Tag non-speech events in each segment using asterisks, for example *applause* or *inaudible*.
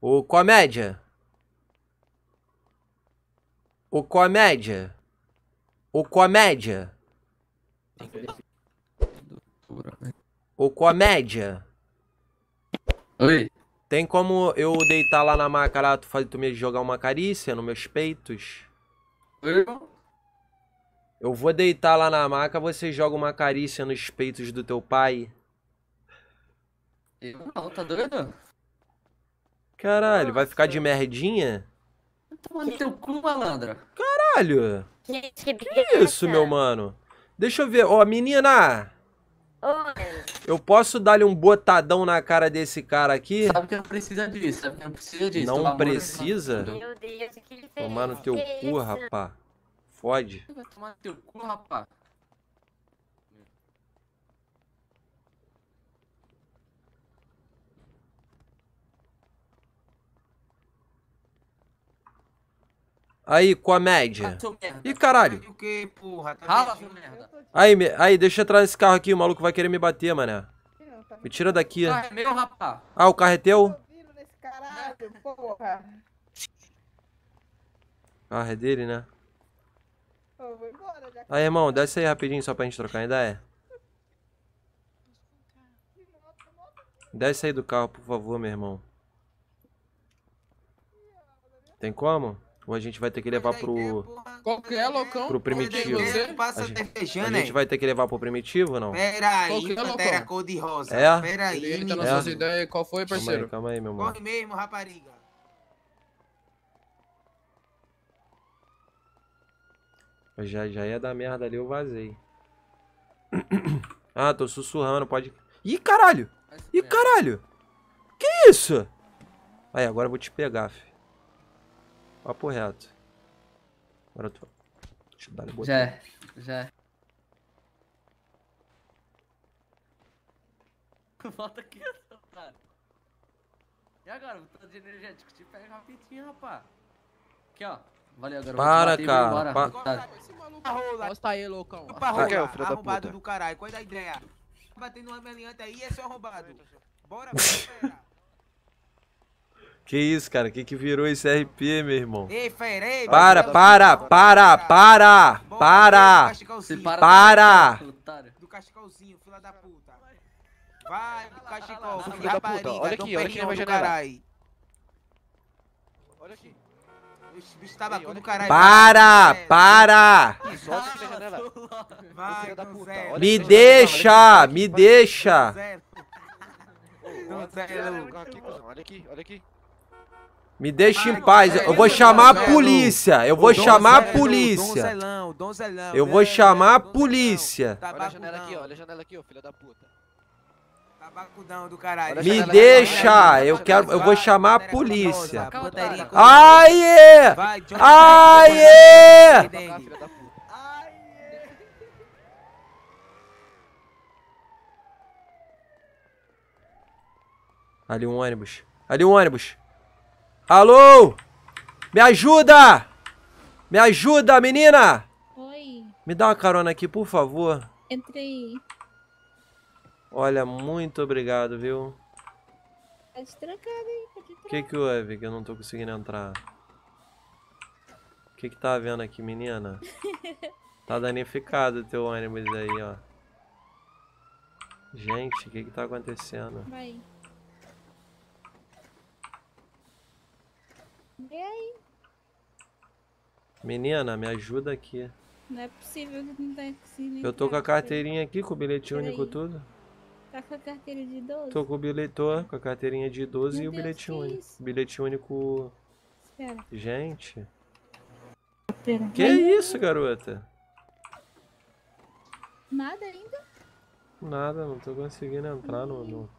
O comédia. O comédia. O comédia. O comédia. Oi. Tem como eu deitar lá na maca tu fazer tu me jogar uma carícia nos meus peitos? Oi. Eu vou deitar lá na maca, você joga uma carícia nos peitos do teu pai. Eu não, tá doido? Caralho, vai ficar de merdinha? Tomando então, no teu cu, malandra. Caralho. que, isso, meu mano? Deixa eu ver. Ó, oh, menina. Oi. Eu posso dar-lhe um botadão na cara desse cara aqui? Sabe que não precisa disso, sabe que não precisa disso. Não precisa? Meu Deus, que Tomar no teu cu, rapá. Fode. Vai tomar no teu cu, rapá. Aí, com a média. Ah, Ih, caralho. Tá aí, me... aí, deixa eu entrar nesse carro aqui, o maluco vai querer me bater, mané. Me tira daqui. Ah, é ah o carro é teu? Carro é dele, né? Aí, irmão, desce aí rapidinho só pra gente trocar ainda é. Desce aí do carro, por favor, meu irmão. Tem como? ou a gente vai ter que levar pro. É Qualquer é, loucão. Pro primitivo. a, gente, a gente vai ter que levar pro primitivo ou não? Peraí, é, pantera cor-de-rosa. É? Peraí. Ele tá nas é? ideias. Qual foi, parceiro? Calma aí, calma aí meu mano. Corre mesmo, rapariga. já, já ia dar merda ali, eu vazei. *coughs* ah, tô sussurrando, pode. Ih, caralho! Ih, caralho! Que isso? Aí, agora eu vou te pegar, filho. Papo reto. Agora tu. Deixa eu dar Já, é, já. É. *laughs* Volta aqui, cara. E agora? Botando de energético. Te pega rapidinho, rapá. Aqui, ó. Valeu, garoto. Para, cara cara. Para. Tá. Mostra aí, loucão. Pra rolar, é, filho arrombado do caralho. Coisa da ideia. Tá batendo uma meliante aí é só arrombado. Então, bora, bora, que isso, cara? Que que virou esse RP, meu irmão? Ei, ferei, para, para, para, para, para, para. Do cachecalzinho, filha da puta. Vai, do cachecol, tá filho da puta. Olha aqui, olha aqui na minha janela. Olha aqui. Esse bicho tava com o caralho. Para, para. Vai, da puta. Me deixa, me deixa. Olha aqui, olha aqui. Me deixa em paz. Eu vou chamar a polícia. Eu vou chamar a polícia. Donzelão, donzelão. Eu vou chamar a polícia. Olha a janela aqui, olha a janela aqui, ô filho da puta. Tabacudão do caralho. Me deixa, eu quero, eu vou chamar a polícia. Aie! Aie! Ali um ônibus. Ali um ônibus. Alô? Me ajuda! Me ajuda, menina! Oi. Me dá uma carona aqui, por favor. Entre aí. Olha, muito obrigado, viu? Tá destrancado aí, O tá que que houve que eu não tô conseguindo entrar? O que que tá havendo aqui, menina? *laughs* tá danificado o teu ônibus aí, ó. Gente, o que que tá acontecendo? Vai. E aí? Menina, me ajuda aqui. Não é possível que não tenha tá conseguido. Eu tô com a carteirinha aqui, com o bilhete Pera único aí. tudo. Tá com a carteira de 12? Tô com o bilhete, tô, com a carteirinha de 12 Meu e o Deus, bilhete único. É bilhete único. Espera. Gente. Pera. Que é isso, garota? Nada ainda? Nada, não tô conseguindo entrar no... no...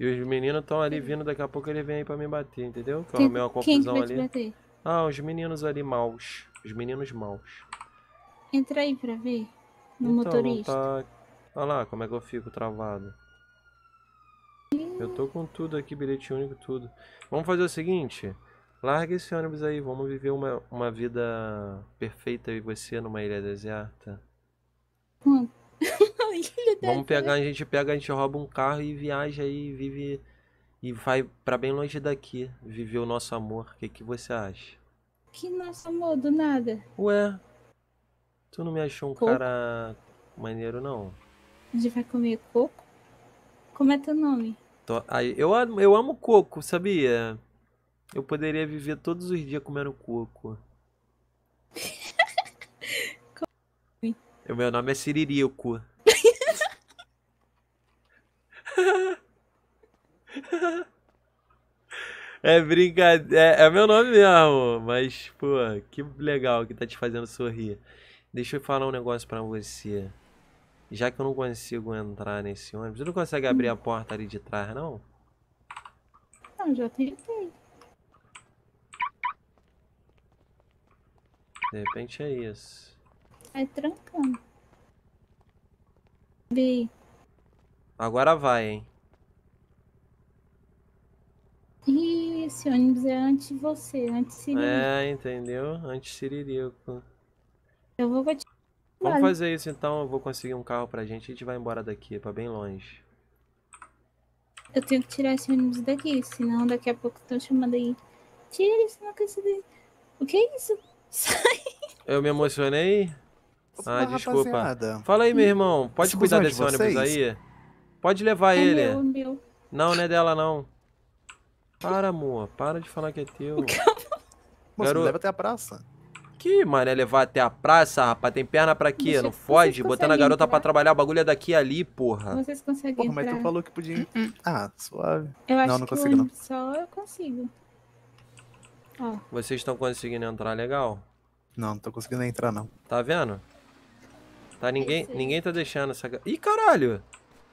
E os meninos estão ali vindo, daqui a pouco ele vem aí pra me bater, entendeu? Que é a minha confusão ali. Bater? Ah, os meninos ali maus. Os meninos maus. Entra aí pra ver. No então, motorista. Tá... Olha lá como é que eu fico travado. Eu tô com tudo aqui, bilhete único, tudo. Vamos fazer o seguinte. Larga esse ônibus aí, vamos viver uma, uma vida perfeita e você numa ilha deserta. Quanto? Vamos pegar, a gente pega, a gente rouba um carro e viaja e vive. E vai para bem longe daqui viver o nosso amor. O que, que você acha? Que nosso amor, do nada. Ué, tu não me achou um coco? cara maneiro, não? A gente vai comer coco? Como é teu nome? Tô... eu, amo, eu amo coco, sabia? Eu poderia viver todos os dias comendo coco. o *laughs* meu nome é Siririco. *laughs* *laughs* É brincadeira. É, é, meu nome mesmo. Mas, pô, que legal que tá te fazendo sorrir. Deixa eu falar um negócio pra você. Já que eu não consigo entrar nesse ônibus, você não consegue abrir a porta ali de trás, não? Não, já tentei. De repente é isso. Vai trancando. Vi. Agora vai, hein? Ih, esse ônibus é anti você, anti Siririco. É, entendeu? Anti Siririco. Eu vou continuar. Vamos fazer isso então, eu vou conseguir um carro pra gente e a gente vai embora daqui, pra bem longe. Eu tenho que tirar esse ônibus daqui, senão daqui a pouco estão chamando aí. Tira isso, não consigo. O que é isso? *laughs* Sai! Eu me emocionei? Ah, desculpa. Rapaziada. Fala aí, meu irmão. Pode cuidar desse ônibus aí? Pode levar é ele. Meu, meu. Não, não é dela, não. Para, amor. Para de falar que é teu. Moça, Garoto... leva até a praça. Que, mano, levar até a praça, rapaz? Tem perna pra quê? Deixa, não fode? Botando a garota entrar. pra trabalhar, o bagulho é daqui ali, porra. Vocês conseguem Porra, mas entrar. tu falou que podia... Uh -uh. Ah, suave. Eu não, acho não que consigo, não. só eu consigo. Ó. Vocês estão conseguindo entrar legal? Não, não tô conseguindo entrar, não. Tá vendo? Tá, ninguém, ninguém tá deixando essa... Ih, caralho!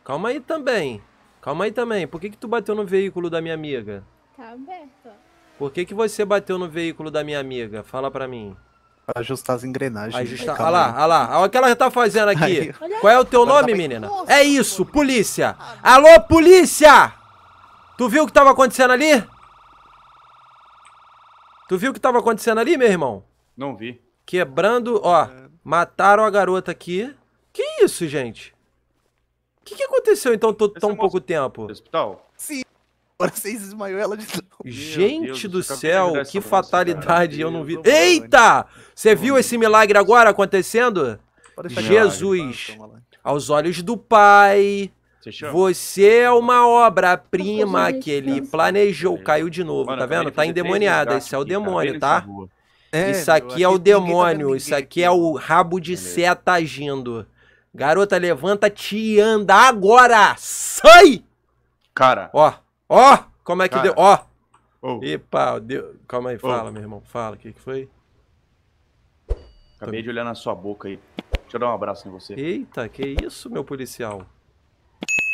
Calma aí também. Calma aí também. Por que, que tu bateu no veículo da minha amiga? Tá aberto. Por que, que você bateu no veículo da minha amiga? Fala pra mim. Pra ajustar as engrenagens. Ajusta... Olha lá, olha lá. Olha o que ela tá fazendo aqui. Aí. Qual é o teu nome, tá menina? Nossa, é isso, polícia. Alô, polícia! Tu viu o que tava acontecendo ali? Tu viu o que tava acontecendo ali, meu irmão? Não vi. Quebrando, ó. É... Mataram a garota aqui. Que isso, gente? que, que aconteceu então tão pouco tempo? Hospital? Sim. Agora vocês desmaiou ela de novo. Gente Deus, do céu, que fatalidade, eu não vi. Eita! Você viu esse milagre agora acontecendo? Jesus, então, aos olhos do Pai, você é uma obra-prima que ele planejou, é. caiu de novo, tá vendo? Tá endemoniada, esse é o demônio, tá? É, isso aqui é o tá demônio, isso aqui é o rabo de seta agindo. Garota, levanta, te anda agora! Sai! Cara. Ó, ó, como é que cara. deu? Ó. Oh. Epa, deu... calma aí, fala, oh. meu irmão. Fala, o que, que foi? Acabei Tô... de olhar na sua boca aí. Deixa eu dar um abraço em você. Eita, que isso, meu policial?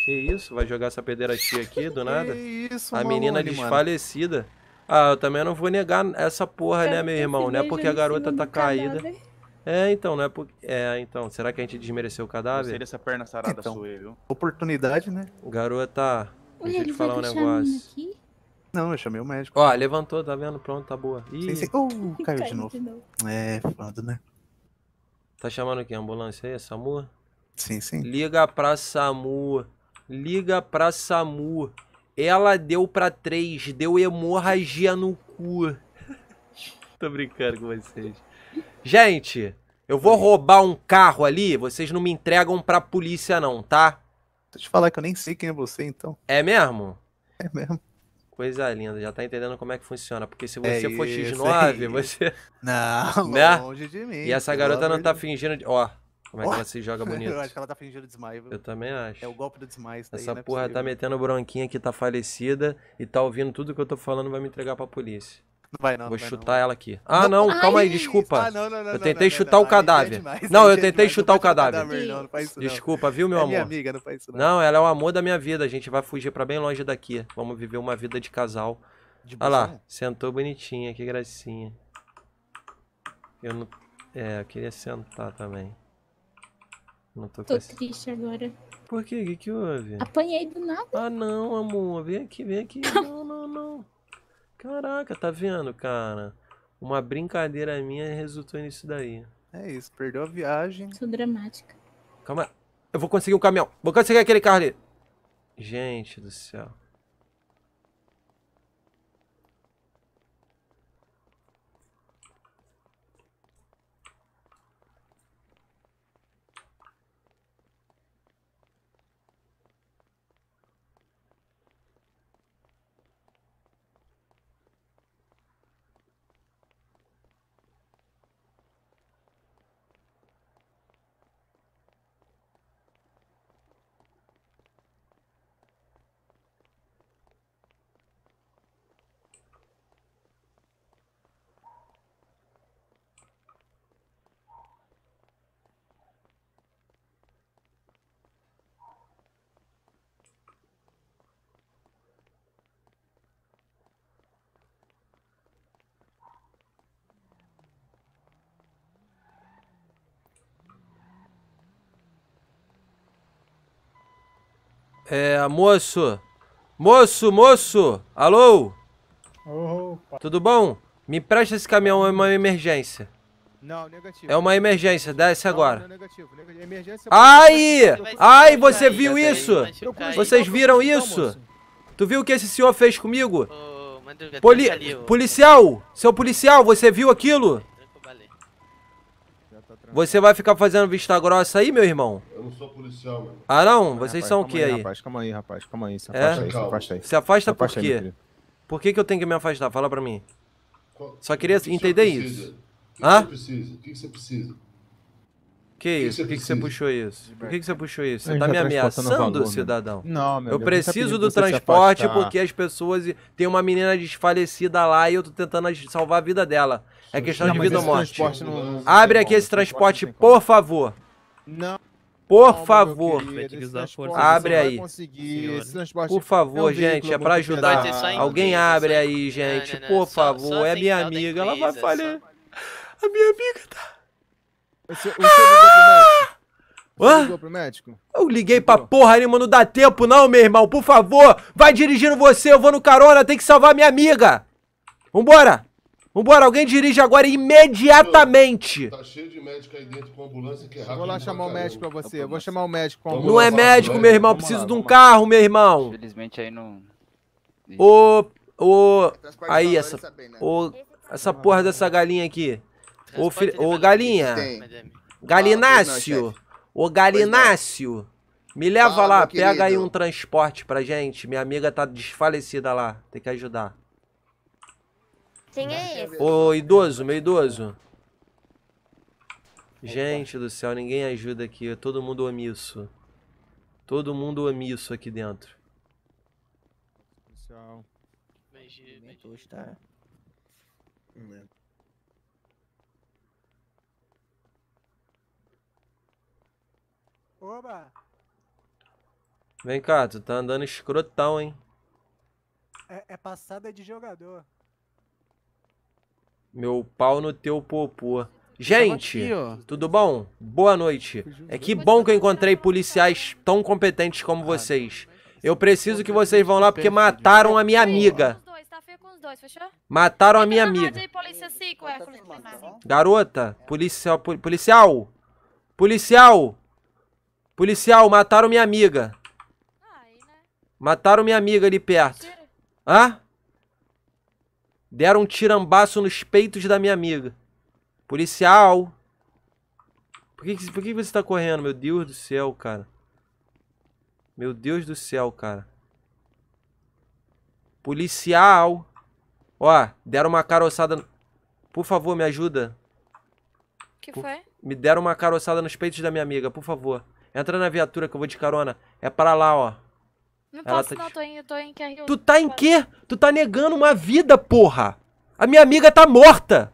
Que isso, vai jogar essa pederastia aqui do nada? Que isso, A menina desfalecida. Ah, eu também não vou negar essa porra, né, meu irmão? Não né? é porque a garota tá caída. Cadáver. É, então, não é porque. É, então, será que a gente desmereceu o cadáver? Seria essa perna sarada então, sua, viu? Oportunidade, né? Garota, Ué, deixa eu te falar um negócio. Não, eu chamei o médico. Ó, levantou, tá vendo? Pronto, tá boa. Ih, sem, sem... Uh, caiu, caiu de, novo. de, novo. É, foda, né? Tá chamando o quê? Ambulância aí? SAMU? Sim, sim. Liga pra SAMU. Liga pra SAMU. Ela deu pra três, deu hemorragia no cu. *laughs* Tô brincando com vocês. Gente, eu vou roubar um carro ali, vocês não me entregam pra polícia não, tá? Deixa eu te falar que eu nem sei quem é você, então. É mesmo? É mesmo. Coisa linda, já tá entendendo como é que funciona. Porque se você é for é X9, você. *laughs* Não, né? longe de mim. E essa garota não tá fingindo de. Ó, como é que oh. ela se joga *laughs* bonito. eu acho que ela tá fingindo desmaio. Eu também acho. É o golpe do desmaio. Essa daí, é porra é tá metendo bronquinha que tá falecida e tá ouvindo tudo que eu tô falando vai me entregar pra polícia. Não vai não. Vou chutar não. ela aqui. Ah, não, não calma aí, desculpa. Ah, não, não, não, eu tentei chutar o cadáver. Demais, não, eu tentei chutar o cadáver. cadáver não, faz isso, desculpa, viu, meu é amor? Amiga, não, faz isso, não. não, ela é o amor da minha vida. A gente vai fugir para bem longe daqui. Vamos viver uma vida de casal. De Olha lá, sentou bonitinha, que gracinha. Eu não. É, eu queria sentar também. Não tô, tô com... triste agora. Por quê? O que, que houve? Apanhei do nada. Ah, não, amor. Vem aqui, vem aqui. não, não, não. Caraca, tá vendo, cara? Uma brincadeira minha resultou nisso daí. É isso, perdeu a viagem. Sou dramática. Calma, eu vou conseguir o um caminhão. Vou conseguir aquele carro ali. Gente do céu. É, moço. Moço, moço. Alô? Opa. Tudo bom? Me empresta esse caminhão, é uma emergência. Não, negativo. É uma emergência, desce agora. Não, não, é negativo. Emergência... É Ai! Ai, você viu isso? Vocês viram tá isso? Tu viu o que esse senhor fez comigo? Tá Poli policial! Seu policial, você viu aquilo? Você vai ficar fazendo vista grossa aí, meu irmão? Eu não sou policial, mano. Ah, não? É, Vocês rapaz, são o que aí, Rapaz, calma aí, rapaz. Calma aí. Se é? afasta é? aí, se afasta aí. Se afasta por quê? Aí, por que, que eu tenho que me afastar? Fala pra mim. Qual... Só queria que entender isso. O que, que, você precisa? O que, que você precisa? Que isso? Por que, que você puxou isso? Por que, que você puxou isso? Você tá me tá ameaçando, né? cidadão? Não, meu Eu preciso do transporte porque as pessoas. Tem uma menina desfalecida lá e eu tô tentando salvar a vida dela. É questão não, de vida ou morte. Não... Abre aqui esse transporte, por favor. Não. Por não, favor. Abre aí. Por favor, é um gente, é para ajudar. Alguém abre aí, gente. Por favor, é minha amiga, ela vai falar. A minha amiga tá. Você, você ah! ligou pro ah! médico? Você é Hã? ligou pro médico? Eu liguei pra porra nenhuma, não dá tempo não, meu irmão. Por favor, vai dirigindo você, eu vou no carona, tem que salvar minha amiga. Vambora. Vambora, alguém dirige agora imediatamente. Tá cheio de médico aí dentro com ambulância que é rápido. Vou lá chamar o médico pra você. Eu vou chamar o médico com Não é médico, meu irmão. lá, Preciso de um lá. carro, meu irmão. Infelizmente aí não. Ô. Ô. É aí, essa. Né? Ô. Essa porra dessa galinha aqui. Ô, fi... É ô galinha. Galinácio. Ô, Galinácio. Me leva Fala, lá, pega aí um transporte pra gente. Minha amiga tá desfalecida lá, tem que ajudar. Quem é esse? Ô, idoso, meu idoso. Gente do céu, ninguém ajuda aqui. É todo mundo omisso. Todo mundo omisso aqui dentro. Pessoal. Imagina, imagina. Oba! Vem cá, tu tá andando escrotão, hein? É, é passada de jogador. Meu pau no teu popô. Gente, aqui, tudo bom? Boa noite. É que bom que eu encontrei policiais tão competentes como vocês. É eu preciso que vocês vão lá porque mataram a minha amiga. Tá mataram a minha amiga. É, Garota, policial, policial, policial, Policial, mataram minha amiga. Né? Mataram minha amiga ali perto. Hã? Deram um tirambaço nos peitos da minha amiga. Policial. Por que, por que você tá correndo? Meu Deus do céu, cara. Meu Deus do céu, cara. Policial. Ó, deram uma caroçada. Por favor, me ajuda. O que foi? Me deram uma caroçada nos peitos da minha amiga, por favor. Entra na viatura que eu vou de carona. É pra lá, ó. Não Ela posso, tá não, tô em, eu tô em QR. Tu tá em quê? Tu tá negando uma vida, porra! A minha amiga tá morta!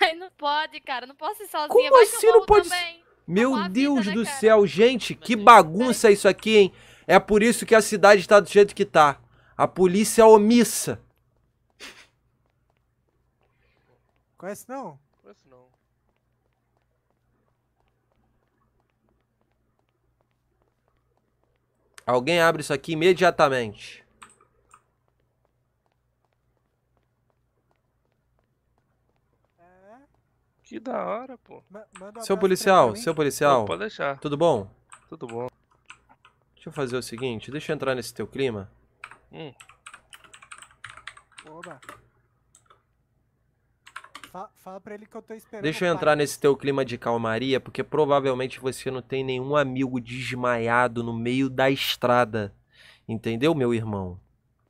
Mas não pode, cara, não posso ir sozinha. Como Vai assim não pode? Também. Meu Deus vida, né, do né, céu, gente, que bagunça isso aqui, hein? É por isso que a cidade tá do jeito que tá. A polícia é omissa. Conhece não? Alguém abre isso aqui imediatamente. Que da hora, pô. seu policial, seu policial. pode deixar. Tudo bom? Tudo bom. Deixa eu fazer o seguinte, deixa eu entrar nesse teu clima. Hum. Oba. Fala, fala pra ele que eu tô esperando. Deixa eu entrar nesse teu clima de calmaria, porque provavelmente você não tem nenhum amigo desmaiado no meio da estrada. Entendeu, meu irmão?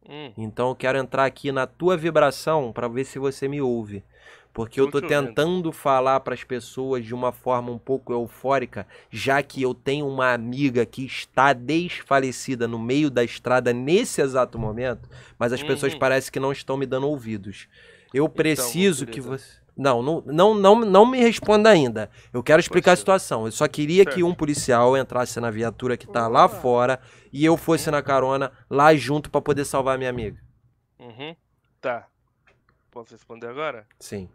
Hum. Então eu quero entrar aqui na tua vibração para ver se você me ouve. Porque eu tô tentando falar para as pessoas de uma forma um pouco eufórica, já que eu tenho uma amiga que está desfalecida no meio da estrada nesse exato momento, mas as pessoas uhum. parecem que não estão me dando ouvidos. Eu então, preciso então, que você. Não, não, não, não, não me responda ainda. Eu quero explicar a situação. Eu só queria que um policial entrasse na viatura que tá lá fora e eu fosse na carona lá junto para poder salvar minha amiga. Uhum. Tá. Posso responder agora? Sim.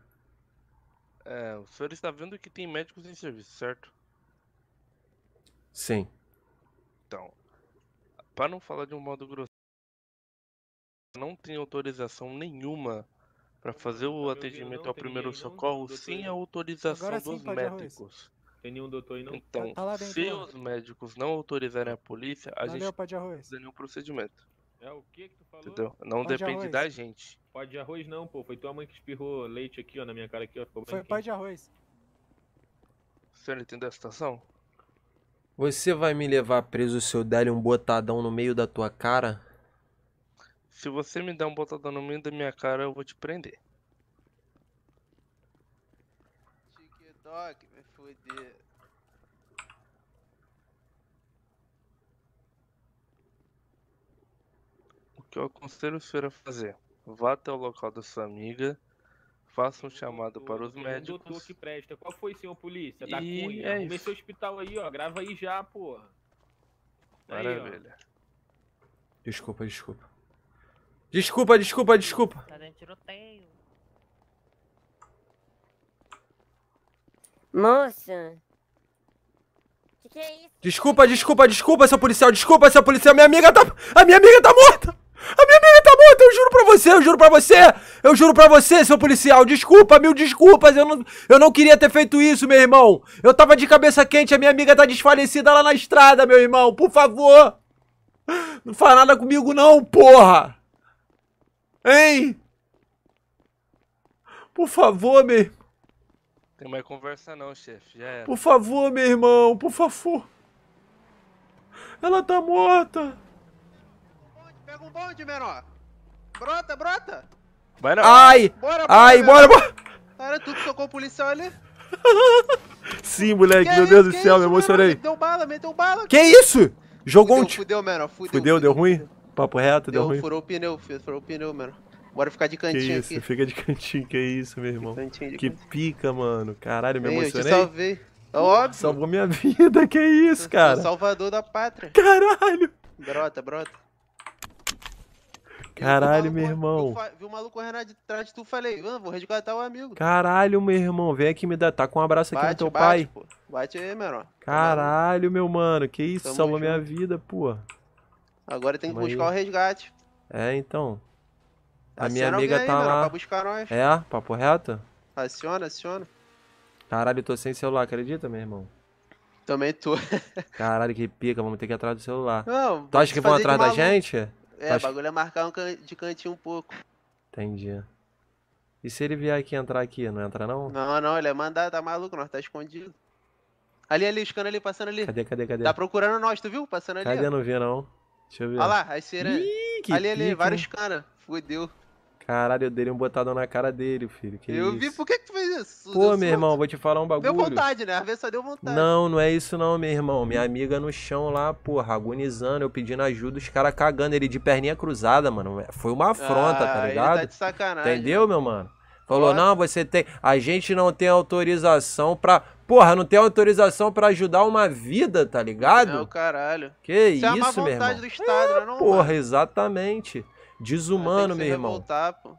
É, o senhor está vendo que tem médicos em serviço, certo? Sim. Então, para não falar de um modo grosseiro, não tem autorização nenhuma para fazer o atendimento ao primeiro socorro sem a autorização sim, dos médicos. Tem nenhum doutor aí não? Então, tá se os médicos não autorizarem a polícia, a Valeu, gente não fazer nenhum procedimento. É o que que tu falou? Entendeu? Não depende de da gente. Pode de arroz não, pô. Foi tua mãe que espirrou leite aqui, ó, na minha cara aqui, ó. Ficou Foi pai de arroz. Você entendeu a situação? Você vai me levar preso se eu der um botadão no meio da tua cara? Se você me der um botadão no meio da minha cara, eu vou te prender. TikTok, me foder. O que eu aconselho o senhor a fazer? Vá até o local da sua amiga, faça um chamado doutor, para os médicos. doutor que presta. Qual foi, senhor polícia? Da e Cunha. É Vê seu hospital aí, ó. Grava aí já, porra. Maravilha. Aí, Desculpa, desculpa. Desculpa, desculpa, desculpa. Tá dando tiroteio. Moça. Que que é isso? Desculpa, desculpa, desculpa, seu policial. Desculpa, seu policial. Minha amiga tá... A minha amiga tá morta. A minha amiga tá morta, eu juro pra você, eu juro pra você, eu juro pra você, seu policial, desculpa, mil desculpas, eu não, eu não queria ter feito isso, meu irmão. Eu tava de cabeça quente, a minha amiga tá desfalecida lá na estrada, meu irmão, por favor. Não fala nada comigo não, porra. Hein? Por favor, meu irmão. Tem mais conversa não, chefe. Já era. Por favor, meu irmão, por favor. Ela tá morta. Pega um bonde, menor. Brota, brota. Vai não. Ai, bora, bora, ai, bora, bora. Era tu que tocou o policial ali. *laughs* Sim, moleque, que meu Deus do céu, isso, me emocionei. meteu bala, meteu bala. Que isso? Jogou fudeu, um... Fudeu, menor, fudeu. Fudeu, deu ruim? Papo reto, deu, deu ruim. Furou o pneu, filho, furou o pneu, mano. Bora ficar de cantinho que isso, aqui. Fica de cantinho, que isso, meu irmão. que cantinho. pica, mano. Caralho, me Ei, emocionei. Eu te salvei. É óbvio. Salvou minha vida, que isso, *laughs* cara. Salvador da pátria. Caralho. Brota, brota. Caralho, meu irmão. Viu vi o maluco correndo de trás de tu, falei, mano, ah, vou resgatar o amigo. Caralho, meu irmão, vem aqui me dar, tá com um abraço aqui no teu bate, pai. Pô. Bate aí, meu irmão. Tá Caralho, meu mano, que isso, Tamo salvou junto. minha vida, pô. Agora tem que Mas... buscar o resgate. É, então. A minha amiga aí, tá mano, lá. Pra buscar nós. É, papo reto? Aciona, aciona. Caralho, eu tô sem celular, acredita, meu irmão? Também tô. *laughs* Caralho, que pica, vamos ter que ir atrás do celular. Não, tu acha que vão atrás da né? gente? É, o acha... bagulho é marcar um can... de cantinho um pouco. Entendi. E se ele vier aqui entrar aqui, não entra não? Não, não, ele é mandado, tá maluco, nós tá escondido. Ali, ali, escando ali, passando ali. Cadê, cadê, cadê? Tá procurando nós, tu viu? Passando ali. Cadê, ó. não vi não. Deixa eu ver. Olha lá, as ceras. Ih, ali, ali, pique, vários caras. Fudeu. Caralho, eu dei um botadão na cara dele, filho. Que eu isso? vi, por que, que tu fez isso? Pô, deu meu sorte. irmão, vou te falar um bagulho. Deu vontade, né? Às vezes só deu vontade. Não, não é isso não, meu irmão. Minha amiga no chão lá, porra, agonizando, eu pedindo ajuda, os caras cagando ele de perninha cruzada, mano. Foi uma afronta, ah, tá ligado? Ele tá de sacanagem. Entendeu, né? meu mano? Falou, não, você tem. A gente não tem autorização pra. Porra, não tem autorização pra ajudar uma vida, tá ligado? Não, é caralho. Que isso, isso, é a má vontade meu irmão. do Estado, é, né, não Porra, exatamente. Desumano, meu irmão. Revoltar, pô.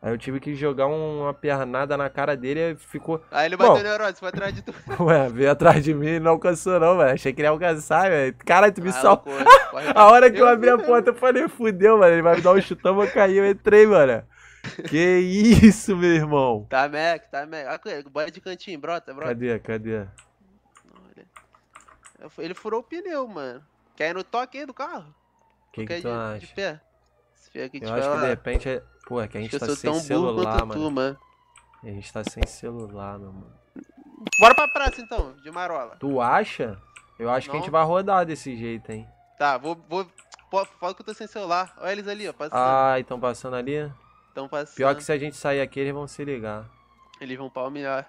Aí eu tive que jogar uma pernada na cara dele e ficou. Aí ele bateu Bom, neurose, foi atrás de tu. *laughs* Ué, veio atrás de mim e não alcançou, não, velho. Achei que ele ia alcançar, velho. Cara, tu me ah, salvou. *laughs* a hora que eu abri a *laughs* porta, eu falei, fudeu, mano. Ele vai me dar um chutão, eu caí Eu entrei, mano. Que isso, meu irmão? Tá mec, tá mec. Boia de cantinho, brota, brota. Cadê, cadê? Ele furou o pneu, mano. Quer ir no toque aí do carro? Quem que, que tu de, acha? De pé. Se aqui, eu acho que de repente... É... Pô, é que a gente acho tá sem celular, mano. Tu, mano. A gente tá sem celular, meu mano. Bora pra praça, então, de marola. Tu acha? Eu acho Não. que a gente vai rodar desse jeito, hein. Tá, vou... vou... Pô, fala que eu tô sem celular. Olha eles ali, ó, passando. Ah, então passando ali? Tão passando. Pior que se a gente sair aqui, eles vão se ligar. Eles vão palmear.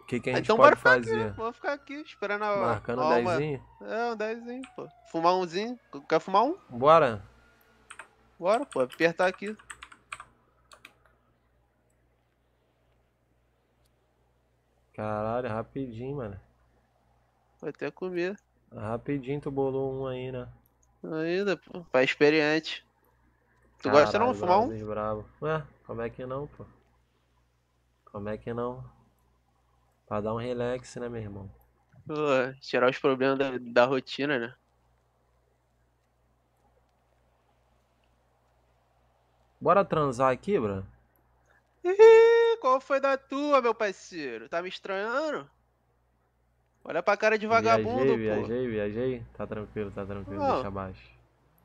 O que, que a ah, gente então, pode fazer? Então vou ficar aqui esperando a Marcando a dezinho? É, um dezinho, pô. Fumar umzinho. Quer fumar um? Bora. Bora, pô. Apertar aqui. Caralho, é rapidinho, mano. vai até comer. Rapidinho tu bolou um aí, né? Ainda, pô. Pra experiente. Tu Caralho, gosta de não fumar um? Bravo. Ué, como é que não, pô? Como é que não? Pra dar um relax, né, meu irmão? Pô, tirar os problemas da, da rotina, né? Bora transar aqui, bro? Ih, qual foi da tua, meu parceiro? Tá me estranhando? Olha pra cara de vagabundo, viajei, pô. Viajei, viajei. Tá tranquilo, tá tranquilo, não. deixa abaixo.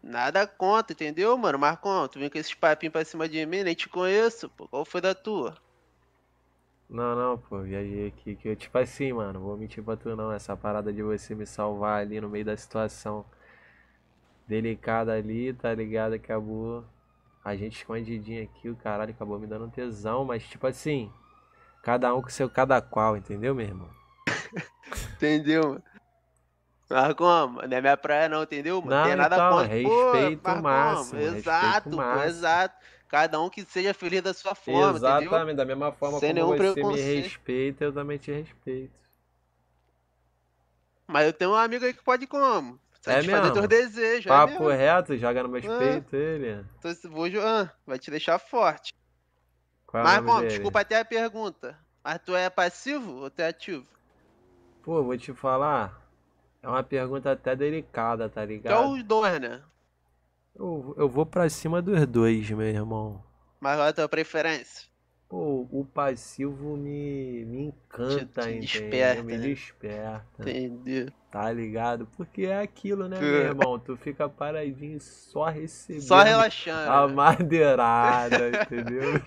Nada conta, entendeu, mano? Marcão, tu vem com esses papinhos pra cima de mim, nem te conheço, pô. Qual foi da tua? Não, não, pô, viajei aqui que eu, tipo assim, mano, vou mentir pra tu não. Essa parada de você me salvar ali no meio da situação delicada ali, tá ligado? Acabou a gente escondidinho aqui, o caralho acabou me dando tesão, mas tipo assim, cada um com seu cada qual, entendeu, meu irmão? *laughs* entendeu, mano? Ah, como? não é minha praia não, entendeu? Não, não tem nada então, contra. Respeito Pô, máximo. Exato, máximo. exato. Cada um que seja feliz da sua forma, Exatamente, entendeu? da mesma forma Sem como você me respeita, eu também te respeito. Mas eu tenho um amigo aí que pode como? é mesmo desejos. É Papo é reto, joga no meu ah, peito ah, ele. Tô, vou, João, ah, vai te deixar forte. Qual é Marcon, desculpa até a pergunta. Mas tu é passivo ou tu é ativo? Pô, vou te falar. É uma pergunta até delicada, tá ligado? É os dois, né? Eu, eu vou pra cima dos dois, meu irmão. Mas qual é a tua preferência? Pô, o passivo me, me encanta, te, te desperta, Me né? desperta. Entendi. Tá ligado? Porque é aquilo, né, *laughs* meu irmão? Tu fica paradinho só recebendo. Só relaxando. Né? A madeirada, *laughs* entendeu? *laughs*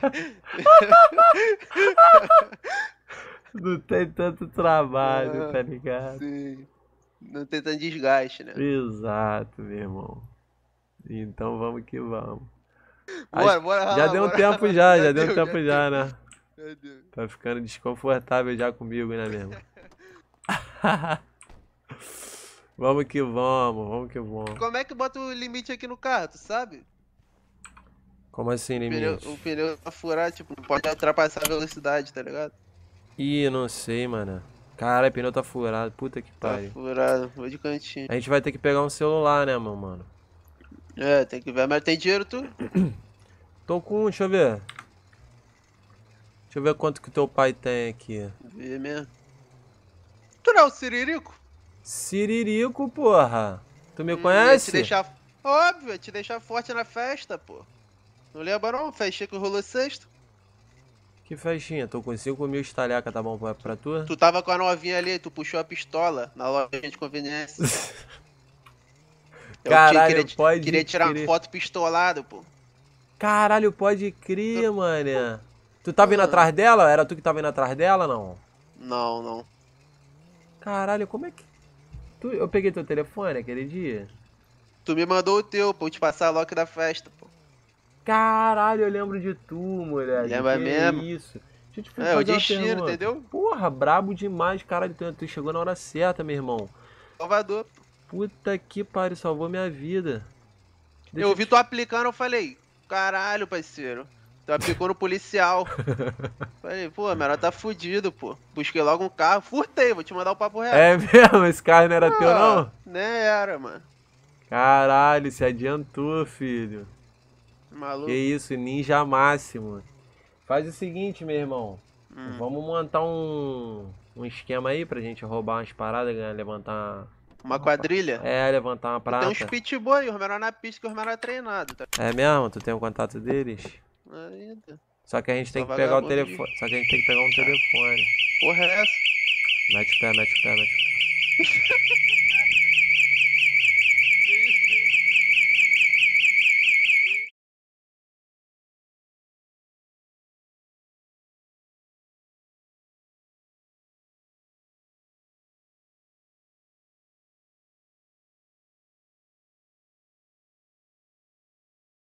Não tem tanto trabalho, ah, tá ligado? Sim não tem tanto desgaste, né? Exato, meu irmão. Então vamos que vamos. Bora, Aí, bora, já deu um bora, tempo bora, já, já deu um tempo já, né? Meu Deus. Tá ficando desconfortável já comigo, né, mesmo? *laughs* vamos que vamos, vamos que vamos. Como é que bota o limite aqui no carro, tu sabe? Como assim, limite? O pneu, o pneu furar, tipo, não pode ultrapassar a velocidade, tá ligado? Ih, não sei, mano. Caralho, pneu tá furado. Puta que tá pariu. Tá furado, vou de cantinho. A gente vai ter que pegar um celular, né, meu mano? É, tem que ver, mas tem dinheiro tu? *clears throat* Tô com, deixa eu ver. Deixa eu ver quanto que teu pai tem aqui. Vê mesmo. Tu não é o Siririco? Siririco, porra. Tu me hum, conhece? Te deixar... Óbvio, te deixar forte na festa, pô. Não lembra não? Festinha que rolou sexto? Que festinha? Tô com 5 mil estalhaca, tá bom pra, pra tu? Tu tava com a novinha ali, tu puxou a pistola na loja de conveniência. *laughs* Caralho, queria, pode Queria tirar crer. foto pistolado, pô. Caralho, pode crer, tu... mané. Tu tava indo uhum. atrás dela? Era tu que tava indo atrás dela, não? Não, não. Caralho, como é que... Tu... Eu peguei teu telefone aquele dia? Tu me mandou o teu, pô, te passar logo da festa, pô. Caralho, eu lembro de tu, moleque. Lembra que mesmo? Isso. Deixa eu te fazer é, o destino, entendeu? Porra, brabo demais, caralho. Tu, tu chegou na hora certa, meu irmão. Salvador. Puta que pariu, salvou minha vida. Deixa eu vi te... tu aplicando, eu falei, caralho, parceiro. Tu aplicou no policial. *laughs* Falei, pô, melhor tá fudido, pô. Busquei logo um carro, furtei, vou te mandar o um papo real. É mesmo? Esse carro não era ah, teu, não? Nem era, mano. Caralho, se adiantou, filho. Maluco. Que isso, ninja máximo. Faz o seguinte, meu irmão. Hum. Vamos montar um, um esquema aí pra gente roubar umas paradas, né? levantar. Uma quadrilha? É, levantar uma prata. Tem uns pitbull aí, os menores na pista que os menores é treinado. Tá? É mesmo? Tu tem o um contato deles? Ainda. Só que a gente Só tem que pegar o telefone. Só que a gente tem que pegar um telefone. Porra é essa? Mete o pé, mete o pé, mete o pé. *laughs*